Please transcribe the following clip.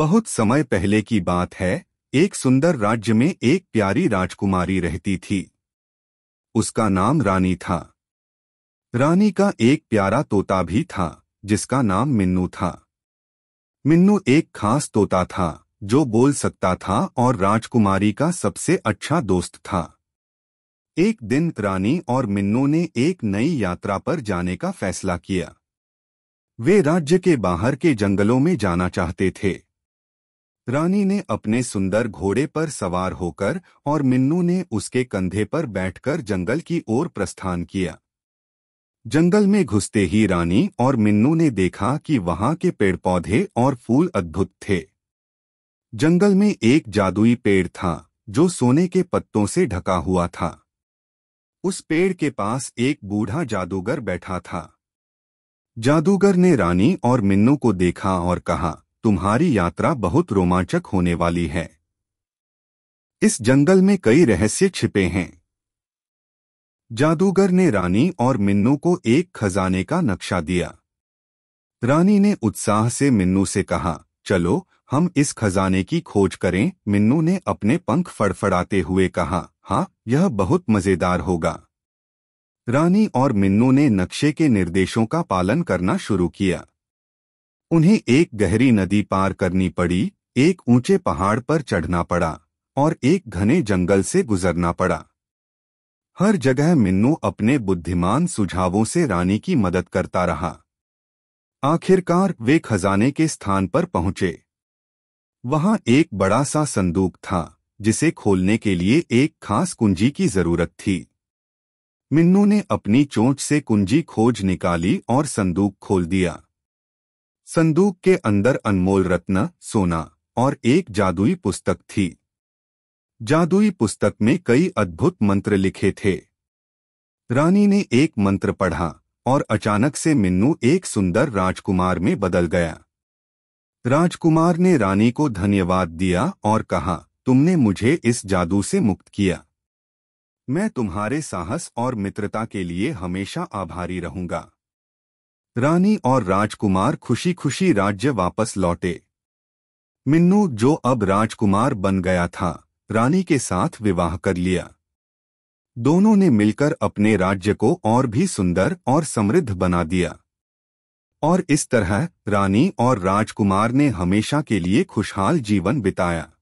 बहुत समय पहले की बात है एक सुंदर राज्य में एक प्यारी राजकुमारी रहती थी उसका नाम रानी था रानी का एक प्यारा तोता भी था जिसका नाम मिन्नू था मिन्नू एक खास तोता था जो बोल सकता था और राजकुमारी का सबसे अच्छा दोस्त था एक दिन रानी और मिन्नू ने एक नई यात्रा पर जाने का फैसला किया वे राज्य के बाहर के जंगलों में जाना चाहते थे रानी ने अपने सुंदर घोड़े पर सवार होकर और मिन्नू ने उसके कंधे पर बैठकर जंगल की ओर प्रस्थान किया जंगल में घुसते ही रानी और मिन्नू ने देखा कि वहां के पेड़ पौधे और फूल अद्भुत थे जंगल में एक जादुई पेड़ था जो सोने के पत्तों से ढका हुआ था उस पेड़ के पास एक बूढ़ा जादूगर बैठा था जादूगर ने रानी और मिन्नू को देखा और कहा तुम्हारी यात्रा बहुत रोमांचक होने वाली है इस जंगल में कई रहस्य छिपे हैं जादूगर ने रानी और मिन्नू को एक खजाने का नक्शा दिया रानी ने उत्साह से मिन्नू से कहा चलो हम इस खजाने की खोज करें मिन्नू ने अपने पंख फड़फड़ाते हुए कहा हाँ यह बहुत मज़ेदार होगा रानी और मिन्नू ने नक्शे के निर्देशों का पालन करना शुरू किया उन्हें एक गहरी नदी पार करनी पड़ी एक ऊंचे पहाड़ पर चढ़ना पड़ा और एक घने जंगल से गुजरना पड़ा हर जगह मिन्नू अपने बुद्धिमान सुझावों से रानी की मदद करता रहा आखिरकार वे खजाने के स्थान पर पहुंचे वहां एक बड़ा सा संदूक था जिसे खोलने के लिए एक खास कुंजी की जरूरत थी मिन्नू ने अपनी चोंच से कुंजी खोज निकाली और संदूक खोल दिया संदूक के अंदर अनमोल रत्न सोना और एक जादुई पुस्तक थी जादुई पुस्तक में कई अद्भुत मंत्र लिखे थे रानी ने एक मंत्र पढ़ा और अचानक से मिन्नू एक सुंदर राजकुमार में बदल गया राजकुमार ने रानी को धन्यवाद दिया और कहा तुमने मुझे इस जादू से मुक्त किया मैं तुम्हारे साहस और मित्रता के लिए हमेशा आभारी रहूंगा रानी और राजकुमार खुशी खुशी राज्य वापस लौटे मिन्नू जो अब राजकुमार बन गया था रानी के साथ विवाह कर लिया दोनों ने मिलकर अपने राज्य को और भी सुंदर और समृद्ध बना दिया और इस तरह रानी और राजकुमार ने हमेशा के लिए खुशहाल जीवन बिताया